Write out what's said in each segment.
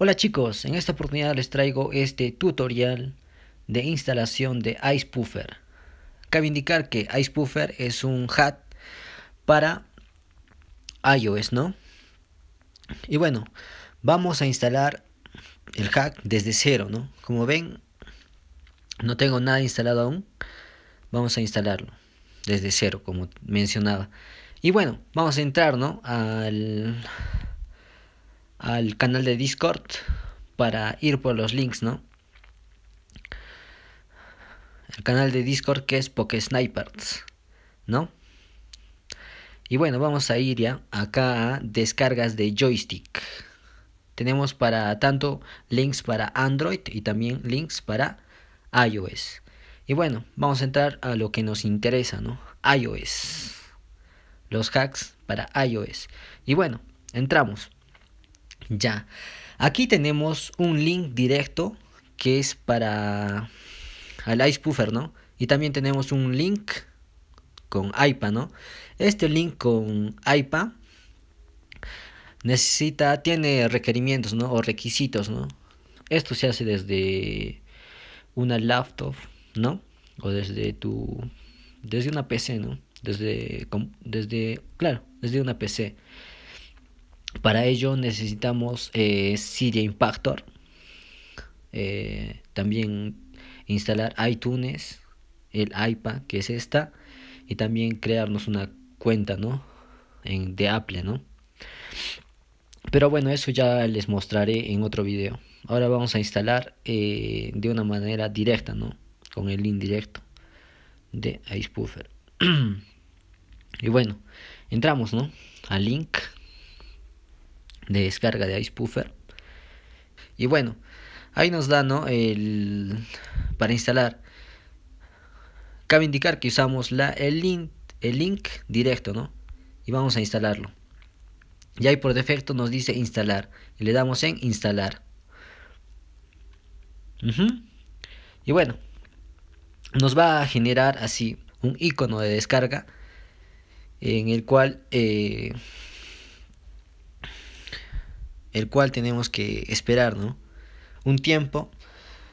Hola chicos, en esta oportunidad les traigo este tutorial de instalación de Ice Cabe indicar que Ice es un hat para iOS, ¿no? Y bueno, vamos a instalar el hack desde cero, ¿no? Como ven, no tengo nada instalado aún. Vamos a instalarlo desde cero, como mencionaba. Y bueno, vamos a entrar, ¿no? Al al canal de Discord para ir por los links, ¿no? El canal de Discord que es Poke Snipers, ¿no? Y bueno, vamos a ir ya acá a descargas de joystick. Tenemos para tanto links para Android y también links para iOS. Y bueno, vamos a entrar a lo que nos interesa, ¿no? iOS. Los hacks para iOS. Y bueno, entramos. Ya, aquí tenemos un link directo que es para al Puffer, ¿no? Y también tenemos un link con IPA, ¿no? Este link con IPA necesita, tiene requerimientos, ¿no? O requisitos, ¿no? Esto se hace desde una laptop, ¿no? O desde tu, desde una PC, ¿no? Desde, desde, claro, desde una PC. Para ello necesitamos eh, Impactor. Eh, también instalar iTunes, el iPad, que es esta. Y también crearnos una cuenta, En, de Apple, ¿no? Pero bueno, eso ya les mostraré en otro video. Ahora vamos a instalar eh, de una manera directa, ¿no? Con el link directo de iSpoofer. y bueno, entramos, ¿no? Al link de descarga de iSpoofer. Y bueno, ahí nos da, ¿no? El, para instalar. Cabe indicar que usamos la, el, link, el link directo, ¿no? Y vamos a instalarlo. Y ahí por defecto nos dice instalar. Y le damos en instalar. Y bueno, nos va a generar así un icono de descarga en el cual eh, el cual tenemos que esperar, Un tiempo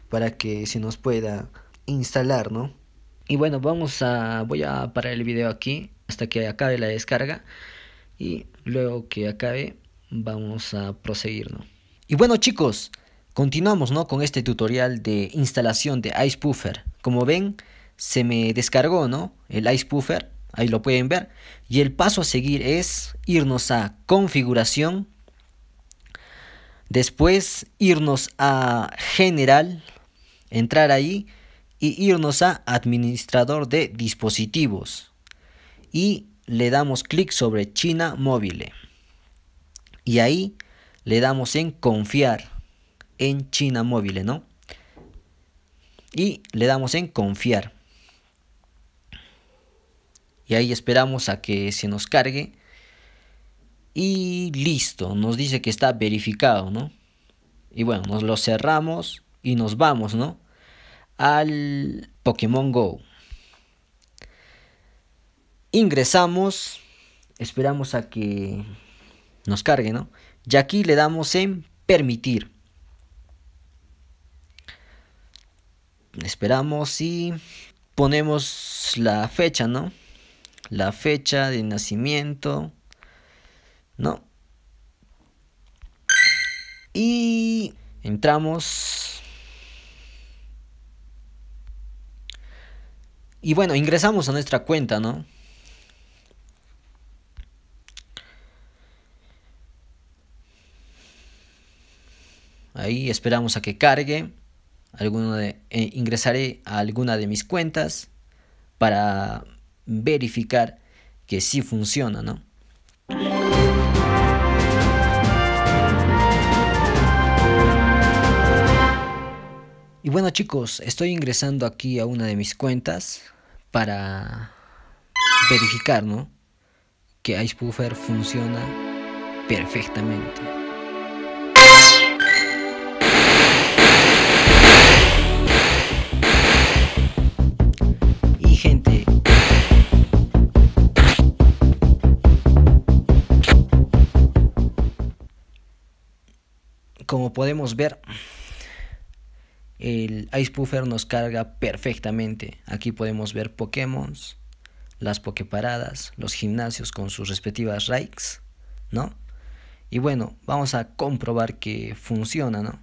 para que se nos pueda instalar, ¿no? Y bueno, vamos a voy a parar el video aquí hasta que acabe la descarga y luego que acabe vamos a proseguir, Y bueno, chicos, continuamos, con este tutorial de instalación de Ice Puffer. Como ven, se me descargó, ¿no? el Ice Puffer, ahí lo pueden ver, y el paso a seguir es irnos a configuración Después irnos a general, entrar ahí y irnos a administrador de dispositivos. Y le damos clic sobre China Móvil. Y ahí le damos en confiar en China Móvil, ¿no? Y le damos en confiar. Y ahí esperamos a que se nos cargue y listo, nos dice que está verificado, ¿no? Y bueno, nos lo cerramos y nos vamos, ¿no? Al Pokémon Go. Ingresamos, esperamos a que nos cargue, ¿no? Y aquí le damos en permitir. Esperamos y ponemos la fecha, ¿no? La fecha de nacimiento. ¿no? Y entramos. Y bueno, ingresamos a nuestra cuenta, ¿no? Ahí esperamos a que cargue. Alguno de, eh, ingresaré a alguna de mis cuentas para verificar que sí funciona, ¿no? Y bueno chicos, estoy ingresando aquí a una de mis cuentas para verificar, ¿no? Que Icebuffer funciona perfectamente. Y gente, como podemos ver el Ice Puffer nos carga perfectamente. Aquí podemos ver Pokémon, las Poképaradas, los gimnasios con sus respectivas Rikes, ¿no? Y bueno, vamos a comprobar que funciona, ¿no?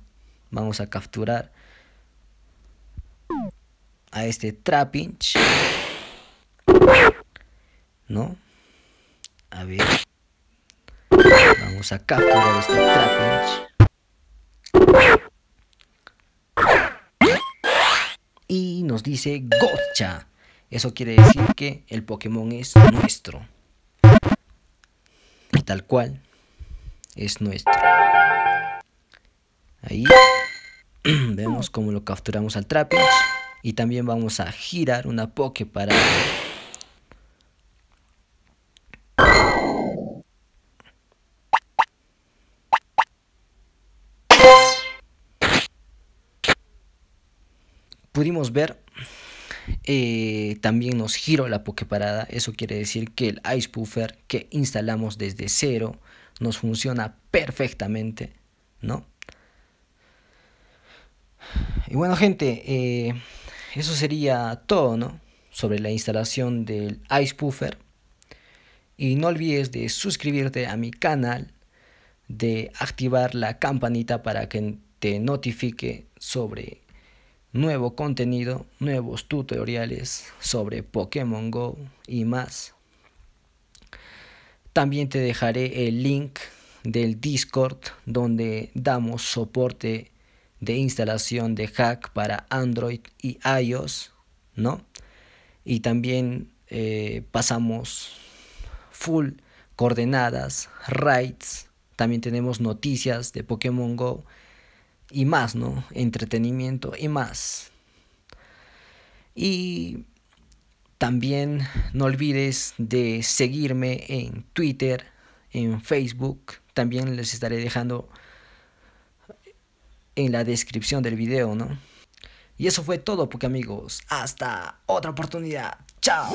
Vamos a capturar a este Trapinch. ¿No? A ver. Vamos a capturar este Trapinch. y nos dice Gocha. Eso quiere decir que el Pokémon es nuestro. Y tal cual es nuestro. Ahí vemos cómo lo capturamos al Trapinch. Y también vamos a girar una Poké para pudimos ver eh, también nos giro la Pokeparada. Eso quiere decir que el Ice Puffer que instalamos desde cero nos funciona perfectamente, ¿no? Y bueno, gente, eh, eso sería todo, ¿no? Sobre la instalación del Ice Puffer. Y no olvides de suscribirte a mi canal, de activar la campanita para que te notifique sobre nuevo contenido, nuevos tutoriales sobre Pokémon Go y más. También te dejaré el link del Discord donde damos soporte de instalación de hack para Android y iOS, ¿no? Y también eh, pasamos full coordenadas, raids, también tenemos noticias de Pokémon Go y más, ¿no? Entretenimiento y más. Y también no olvides de seguirme en Twitter, en Facebook. También les estaré dejando en la descripción del video, ¿no? Y eso fue todo, porque amigos. Hasta otra oportunidad. Chao.